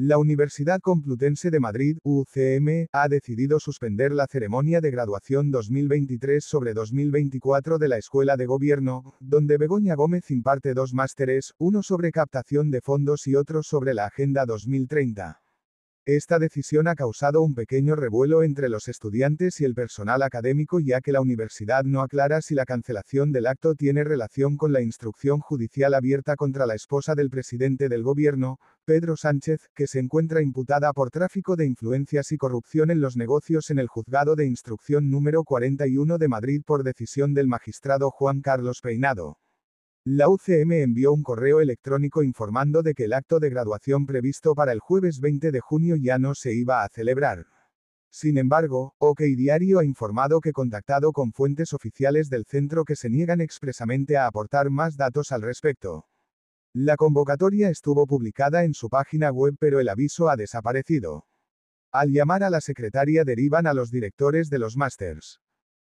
La Universidad Complutense de Madrid, UCM, ha decidido suspender la ceremonia de graduación 2023 sobre 2024 de la Escuela de Gobierno, donde Begoña Gómez imparte dos másteres, uno sobre captación de fondos y otro sobre la Agenda 2030. Esta decisión ha causado un pequeño revuelo entre los estudiantes y el personal académico ya que la universidad no aclara si la cancelación del acto tiene relación con la instrucción judicial abierta contra la esposa del presidente del gobierno, Pedro Sánchez, que se encuentra imputada por tráfico de influencias y corrupción en los negocios en el juzgado de instrucción número 41 de Madrid por decisión del magistrado Juan Carlos Peinado. La UCM envió un correo electrónico informando de que el acto de graduación previsto para el jueves 20 de junio ya no se iba a celebrar. Sin embargo, OK Diario ha informado que contactado con fuentes oficiales del centro que se niegan expresamente a aportar más datos al respecto. La convocatoria estuvo publicada en su página web pero el aviso ha desaparecido. Al llamar a la secretaria derivan a los directores de los másters.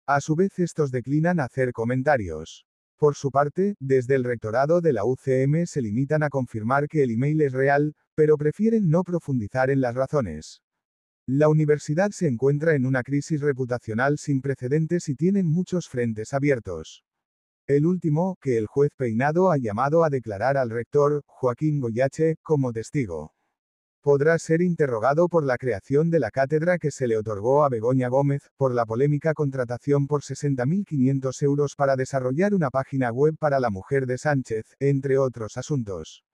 A su vez estos declinan hacer comentarios. Por su parte, desde el rectorado de la UCM se limitan a confirmar que el email es real, pero prefieren no profundizar en las razones. La universidad se encuentra en una crisis reputacional sin precedentes y tienen muchos frentes abiertos. El último, que el juez Peinado ha llamado a declarar al rector, Joaquín Goyache, como testigo podrá ser interrogado por la creación de la cátedra que se le otorgó a Begoña Gómez, por la polémica contratación por 60.500 euros para desarrollar una página web para la mujer de Sánchez, entre otros asuntos.